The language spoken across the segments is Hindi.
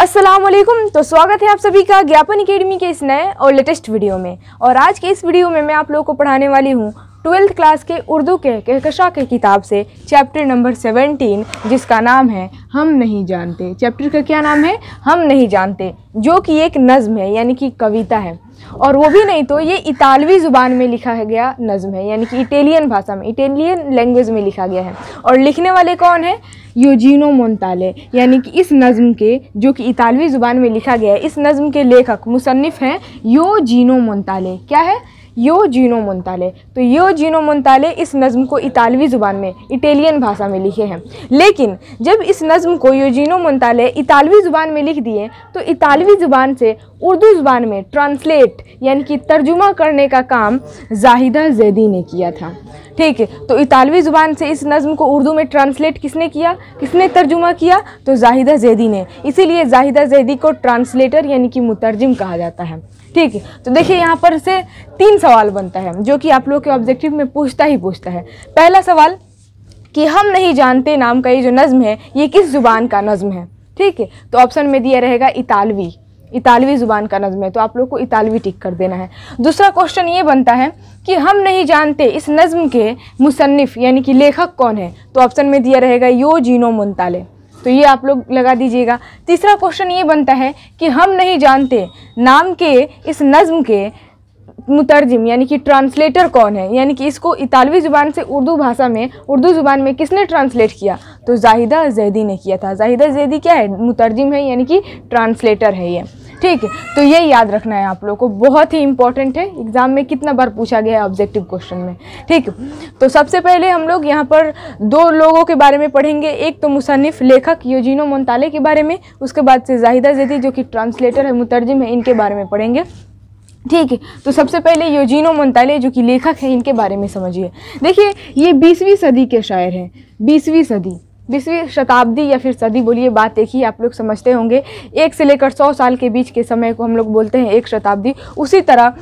अस्सलाम वालेकुम तो स्वागत है आप सभी का ज्ञापन अकेडमी के इस नए और लेटेस्ट वीडियो में और आज के इस वीडियो में मैं आप लोगों को पढ़ाने वाली हूँ ट्वेल्थ क्लास के उर्दू के कहकशा के किताब से चैप्टर नंबर सेवेंटीन जिसका नाम है हम नहीं जानते चैप्टर का क्या नाम है हम नहीं जानते जो कि एक नज़म है यानी कि कविता है और वो भी नहीं तो ये इतालवी ज़ुबान में लिखा गया नज़म है यानी कि इटेलियन भाषा में इटेलियन लैंग्वेज में लिखा गया है और लिखने वाले कौन है योजिनो मोन्ताले यानी कि इस नज़म के जो कि इतालवी ज़ुबान में लिखा गया है इस नज़म के लेखक मुसनफ़ हैं यो जीनो मोन्ताले क्या है यो जीनो मुंताले तो यो जीनो मुंताले इस नज़म को इतालवी ज़ुबान में इटेलियन भाषा में लिखे हैं लेकिन जब इस नज़म को यो जीनो मोन्ताले इतालवी ज़ुबान में लिख दिए तो इतालवी ज़ुबान से उर्दू ज़बान में ट्रांसलेट यानी कि तर्जुमा करने का काम जाहिदा जैदी ने किया था ठीक है तो इतालवी ज़ुबान से इस नज़म को उर्दू में ट्रांसलेट किसने किया किसने तर्जुमा किया तो जाहिदा जैदी ने इसीलिए जाहिदा जैदी को ट्रांसलेटर यानी कि मुतरजम कहा जाता है ठीक है तो देखिए यहाँ पर से तीन सवाल बनता है जो कि आप लोग के ऑब्जेक्टिव में पूछता ही पूछता है पहला सवाल कि हम नहीं जानते नाम का ये जो नज़म है ये किस ज़ुबान का नज़म है ठीक है तो ऑप्शन में दिया रहेगा इतालवी इतालवी ज़ुबान का नज़म है तो आप लोग को इतालवी टिक कर देना है दूसरा क्वेश्चन ये बनता है कि हम नहीं जानते इस नज़म के मुसनफ़ यानी कि लेखक कौन है तो ऑप्शन में दिया रहेगा यो जीनो मुंताले तो ये आप लोग लगा दीजिएगा तीसरा क्वेश्चन ये बनता है कि हम नहीं जानते नाम के इस नज़म के मुतरजम यानी कि ट्रांसलेटर कौन है यानी कि इसको इतालवी ज़ुबान से उर्दू भाषा में उर्दू ज़ुबान में किसने ट्रांसलेट किया तो जाहिदा जैदी ने किया था जाहिदा जैदी क्या है मुतरजम है यानी कि ट्रांसलेटर है ये ठीक है तो ये याद रखना है आप लोग को बहुत ही इंपॉर्टेंट है एग्ज़ाम में कितना बार पूछा गया है ऑब्जेक्टिव क्वेश्चन में ठीक तो सबसे पहले हम लोग यहाँ पर दो लोगों के बारे में पढ़ेंगे एक तो मुसनफ़ लेखक योजिनो मोन्ताले के बारे में उसके बाद से जाहिदा जैदी जो कि ट्रांसलेटर है मुतरजिम है इनके बारे में पढ़ेंगे ठीक है तो सबसे पहले योजिनो मोन्ताले जो कि लेखक हैं इनके बारे में समझिए देखिए ये बीसवीं सदी के शायर हैं बीसवीं सदी बीसवीं शताब्दी या फिर सदी बोलिए बात एक ही आप लोग समझते होंगे एक से लेकर सौ साल के बीच के समय को हम लोग बोलते हैं एक शताब्दी उसी तरह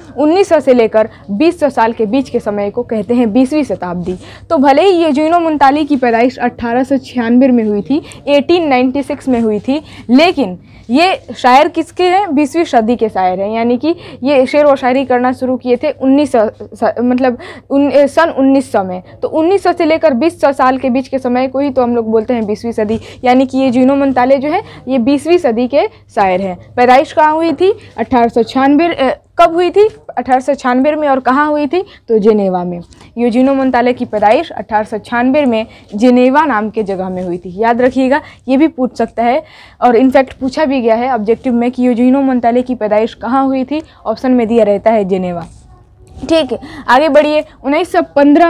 सौ से लेकर बीस सौ साल के बीच के समय को कहते हैं बीसवीं शताब्दी तो भले ही ये जूनो मुंताली की पैदाइश अट्ठारह में हुई थी 1896 में हुई थी लेकिन ये शायर किसके हैं बीसवीं सदी के शायर हैं यानी कि ये शेर व शायरी करना शुरू किए थे उन्नीस मतलब उन, सन उन्नीस में तो उन्नीस से लेकर बीस साल के बीच के समय को ही तो हम लोग बोलते हैं बीसवीं सदी यानी कि ये जीनो मंताले जो है ये बीसवीं सदी के शायर हैं पैदाइश कहाँ हुई थी अठारह कब हुई थी अठारह में और कहाँ हुई थी तो जेनेवा में योजिनो मंत्रालय की पैदाइश अठारह में जेनेवा नाम के जगह में हुई थी याद रखिएगा ये भी पूछ सकता है और इनफैक्ट पूछा भी गया है ऑब्जेक्टिव में कि योजिनो मंत्रालय की पैदाइश कहाँ हुई थी ऑप्शन में दिया रहता है जेनेवा ठीक है आगे बढ़िए उन्नीस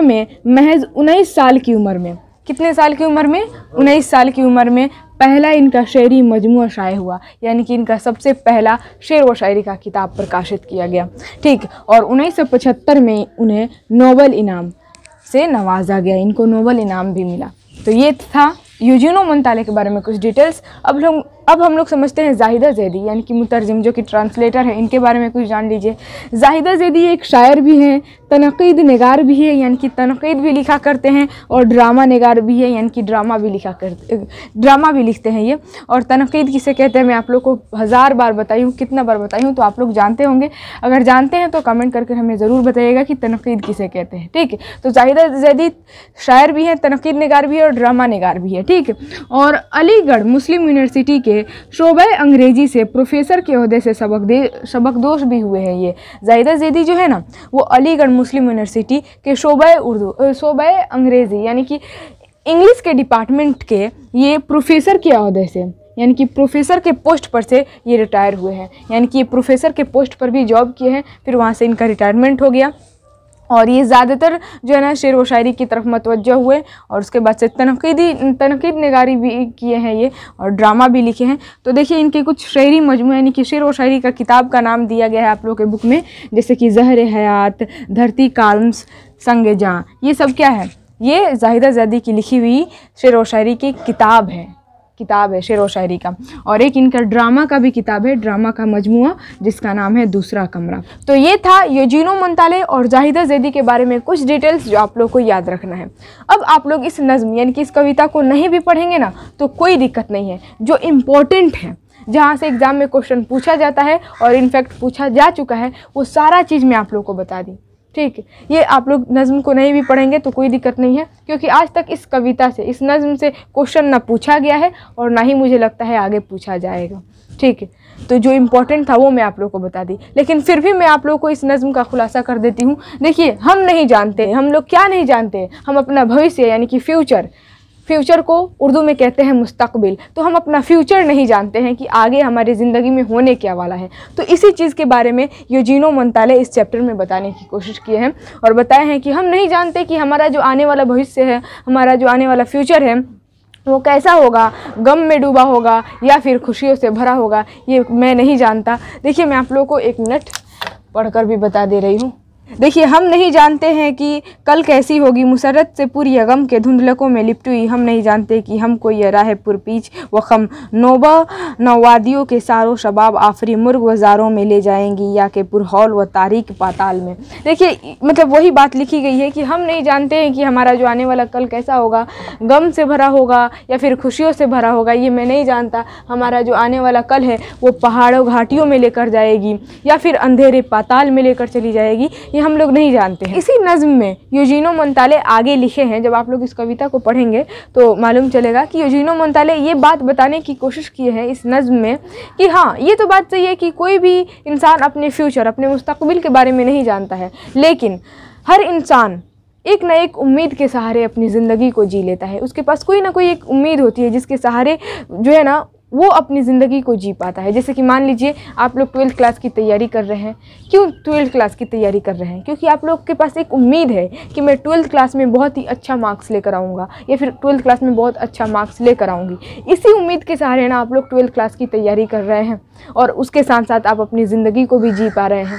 में महज उन्नीस साल की उम्र में कितने साल की उम्र में उन्नीस साल की उम्र में पहला इनका शेरी मजमू शाये हुआ यानी कि इनका सबसे पहला शेर व शायरी का किताब प्रकाशित किया गया ठीक और पचहत्तर में उन्हें नोबल इनाम से नवाजा गया इनको नोबल इनाम भी मिला तो ये था यूजिनो मोन्ताले के बारे में कुछ डिटेल्स अब लोग अब हम लोग समझते हैं जाहिदा जैदी यानी कि मुतरजम जो कि ट्रांसलेटर हैं इनके बारे में कुछ जान लीजिए जाहिदा जैदी एक शायर भी हैं तनकीद नगार भी है यानी कि तनकीद भी लिखा करते हैं और ड्रामा नगार भी है यानी कि ड्रामा भी लिखा करते ड्रामा भी लिखते हैं ये और तनकीद किसे कहते हैं मैं आप लोग को हज़ार बार बताई हूँ कितना बार बताई हूँ तो आप लोग जानते होंगे अगर जानते हैं तो कमेंट करके हमें ज़रूर बताइएगा कि तनकीद किसे कहते हैं ठीक है तो जाहिदा जैदी शायर भी हैं तनकीद नगार भी है और ड्रामा नगार भी है ठीक है और अलीगढ़ मुस्लिम यूनिवर्सिटी के थे शोबे अंग्रेज़ी से प्रोफेसर के अहदे से सबक दे दोष भी हुए हैं ये जाहिदा जैदी जो है ना वो अलीगढ़ मुस्लिम यूनिवर्सिटी के शोबे उर्दू शोबे अंग्रेज़ी यानी कि इंग्लिश के डिपार्टमेंट के ये प्रोफेसर के अहदे से यानी कि प्रोफेसर के पोस्ट पर से ये रिटायर हुए हैं यानी कि ये प्रोफेसर के पोस्ट पर भी जॉब किए हैं फिर वहाँ से इनका रिटायरमेंट हो गया और ये ज़्यादातर जो है ना शेर व शायरी की तरफ मतवजह हुए और उसके बाद से तनकीदी तनकीद नगारी भी किए हैं ये और ड्रामा भी लिखे हैं तो देखिए इनके कुछ शायरी मजमू यानी कि शेर व शायरी का किताब का नाम दिया गया है आप लोगों के बुक में जैसे कि जहर हयात धरती कालम्स संग जहाँ ये सब क्या है ये जाहिदा जैदी की लिखी हुई शेर व शायरी की किताब है किताब है शेर व शायरी का और एक इनका ड्रामा का भी किताब है ड्रामा का मजमू जिसका नाम है दूसरा कमरा तो ये था योजीनो मंताले और जाहिदा जैदी के बारे में कुछ डिटेल्स जो आप लोग को याद रखना है अब आप लोग इस नज़म यानी कि इस कविता को नहीं भी पढ़ेंगे ना तो कोई दिक्कत नहीं है जो इम्पोर्टेंट है जहाँ से एग्ज़ाम में क्वेश्चन पूछा जाता है और इनफैक्ट पूछा जा चुका है वो सारा चीज़ मैं आप लोग को बता दी ठीक है ये आप लोग नज़म को नहीं भी पढ़ेंगे तो कोई दिक्कत नहीं है क्योंकि आज तक इस कविता से इस नज़म से क्वेश्चन ना पूछा गया है और ना ही मुझे लगता है आगे पूछा जाएगा ठीक है तो जो इम्पोर्टेंट था वो मैं आप लोग को बता दी लेकिन फिर भी मैं आप लोग को इस नज़म का खुलासा कर देती हूँ देखिए हम नहीं जानते हम लोग क्या नहीं जानते हम अपना भविष्य यानी कि फ्यूचर फ्यूचर को उर्दू में कहते हैं मुस्तकबिल तो हम अपना फ्यूचर नहीं जानते हैं कि आगे हमारी ज़िंदगी में होने क्या वाला है तो इसी चीज़ के बारे में यूजीनो मंताले इस चैप्टर में बताने की कोशिश किए हैं और बताए हैं कि हम नहीं जानते कि हमारा जो आने वाला भविष्य है हमारा जो आने वाला फ्यूचर है वो कैसा होगा गम में डूबा होगा या फिर खुशियों से भरा होगा ये मैं नहीं जानता देखिए मैं आप लोगों को एक मिनट पढ़कर भी बता दे रही हूँ देखिए हम नहीं जानते हैं कि कल कैसी होगी मुसरत से पूरी अगम के धुंधलकों में लिपट हुई हम नहीं जानते कि हमको यह राह पुरपीच व खम नोबा नवादियों के सारों शबाब आफरी मुर्ग वजारों में ले जाएंगी या के पुरहौल व तारीख पाताल में देखिए मतलब वही बात लिखी गई है कि हम नहीं जानते हैं कि हमारा जो आने वाला कल कैसा होगा गम से भरा होगा या फिर खुशियों से भरा होगा ये मैं नहीं जानता हमारा जो आने वाला कल है वो पहाड़ों घाटियों में लेकर जाएगी या फिर अंधेरे पाताल में लेकर चली जाएगी ये ये हम लोग नहीं जानते हैं इसी नज़म में योजिनो मंताले आगे लिखे हैं जब आप लोग इस कविता को पढ़ेंगे तो मालूम चलेगा कि योजिनो मंताले ये बात बताने की कोशिश किए हैं इस नज़म में कि हाँ ये तो बात सही है कि कोई भी इंसान अपने फ्यूचर अपने मुस्तबिल के बारे में नहीं जानता है लेकिन हर इंसान एक ना एक उम्मीद के सहारे अपनी ज़िंदगी को जी लेता है उसके पास कोई ना कोई एक उम्मीद होती है जिसके सहारे जो है ना वो अपनी ज़िंदगी को जी पाता है जैसे कि मान लीजिए आप लोग ट्वेल्थ क्लास की तैयारी कर रहे हैं क्यों ट्वेल्थ क्लास की तैयारी कर रहे हैं क्योंकि आप लोग के पास एक उम्मीद है कि मैं ट्वेल्थ क्लास में बहुत ही अच्छा मार्क्स लेकर आऊँगा या फिर ट्वेल्थ क्लास में बहुत अच्छा मार्क्स लेकर आऊँगी इसी उम्मीद के सहारे ना आप लोग ट्वेल्थ क्लास की तैयारी कर रहे हैं और उसके साथ साथ आप अपनी ज़िंदगी को भी जी पा रहे हैं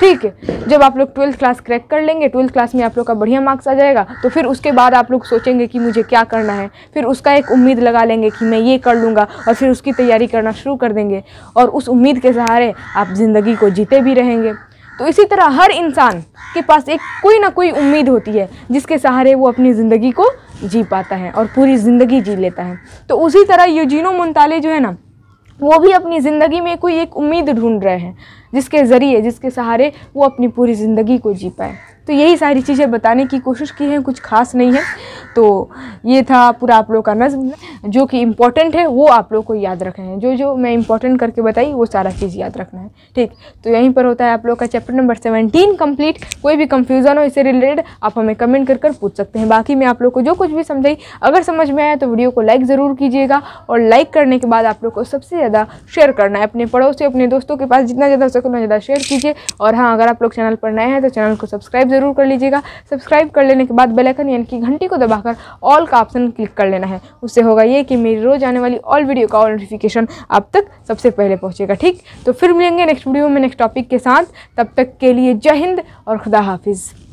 ठीक है जब आप लोग ट्वेल्थ क्लास क्रैक कर लेंगे ट्वेल्थ क्लास में आप लोग का बढ़िया मार्क्स आ जाएगा तो फिर उसके बाद आप लोग सोचेंगे कि मुझे क्या करना है फिर उसका एक उम्मीद लगा लेंगे कि मैं ये कर लूँगा और फिर उसकी तैयारी करना शुरू कर देंगे और उस उम्मीद के सहारे आप ज़िंदगी को जीते भी रहेंगे तो इसी तरह हर इंसान के पास एक कोई ना कोई उम्मीद होती है जिसके सहारे वो अपनी ज़िंदगी को जी पाता है और पूरी ज़िंदगी जी लेता है तो उसी तरह यूजिनो मुंताले जो है ना वो भी अपनी ज़िंदगी में कोई एक उम्मीद ढूंढ रहे हैं जिसके ज़रिए जिसके सहारे वो अपनी पूरी ज़िंदगी को जी पाए तो यही सारी चीज़ें बताने की कोशिश की है कुछ खास नहीं है तो ये था पूरा आप लोग का नज़म जो कि इम्पोर्टेंट है वो आप लोग को याद रखना है जो जो मैं इम्पोर्टेंट करके बताई वो सारा चीज़ याद रखना है ठीक तो यहीं पर होता है आप लोग का चैप्टर नंबर सेवनटीन कंप्लीट कोई भी कंफ्यूजन हो इससे रिलेटेड आप हमें कमेंट कर कर पूछ सकते हैं बाकी मैं आप लोग को जो कुछ भी समझाई अगर समझ में आया तो वीडियो को लाइक ज़रूर कीजिएगा और लाइक करने के बाद आप लोग को सबसे ज़्यादा शेयर करना है अपने पड़ोसी अपने दोस्तों के पास जितना ज़्यादा हो सके उतना ज़्यादा शेयर कीजिए और हाँ अगर आप लोग चैनल पर नए हैं तो चैनल को सब्सक्राइब ज़रूर कर लीजिएगा सब्सक्राइब कर लेने के बाद बेलैकन यानी कि घंटी को दबा जाकर ऑल का ऑप्शन क्लिक कर लेना है उससे होगा ये कि मेरी रोज़ आने वाली ऑल वीडियो का ऑल नोटिफिकेशन आप तक सबसे पहले पहुँचेगा ठीक तो फिर मिलेंगे नेक्स्ट वीडियो में नेक्स्ट टॉपिक के साथ तब तक के लिए जय हिंद और खुदा हाफिज़